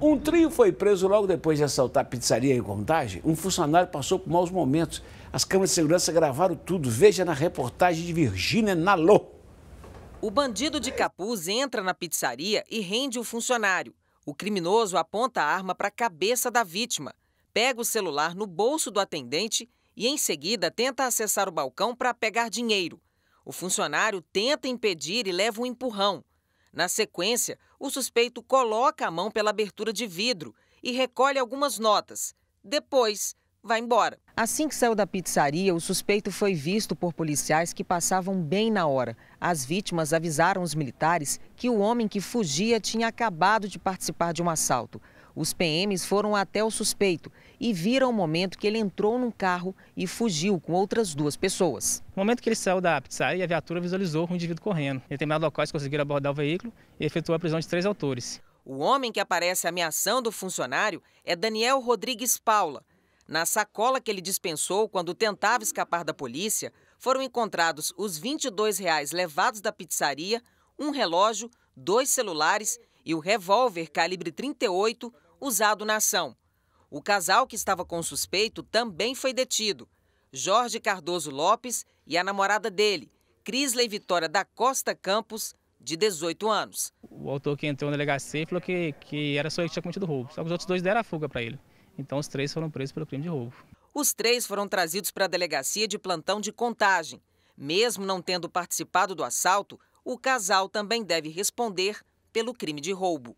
Um trio foi preso logo depois de assaltar a pizzaria em Contagem. Um funcionário passou por maus momentos. As câmeras de segurança gravaram tudo. Veja na reportagem de Virgínia Nalô. O bandido de capuz entra na pizzaria e rende o funcionário. O criminoso aponta a arma para a cabeça da vítima, pega o celular no bolso do atendente e, em seguida, tenta acessar o balcão para pegar dinheiro. O funcionário tenta impedir e leva um empurrão. Na sequência, o suspeito coloca a mão pela abertura de vidro e recolhe algumas notas. Depois, vai embora. Assim que saiu da pizzaria, o suspeito foi visto por policiais que passavam bem na hora. As vítimas avisaram os militares que o homem que fugia tinha acabado de participar de um assalto. Os PMs foram até o suspeito e viram o momento que ele entrou num carro e fugiu com outras duas pessoas. No momento que ele saiu da pizzaria, a viatura visualizou o um indivíduo correndo. Em determinado local, eles conseguiram abordar o veículo e efetuou a prisão de três autores. O homem que aparece ameaçando o funcionário é Daniel Rodrigues Paula. Na sacola que ele dispensou quando tentava escapar da polícia, foram encontrados os R$ 22 reais levados da pizzaria, um relógio, dois celulares e o revólver calibre 38 usado na ação. O casal que estava com o suspeito também foi detido. Jorge Cardoso Lopes e a namorada dele, Crisley Vitória da Costa Campos, de 18 anos. O autor que entrou na delegacia falou que, que era só ele que tinha cometido roubo, só que os outros dois deram a fuga para ele. Então os três foram presos pelo crime de roubo. Os três foram trazidos para a delegacia de plantão de contagem. Mesmo não tendo participado do assalto, o casal também deve responder pelo crime de roubo.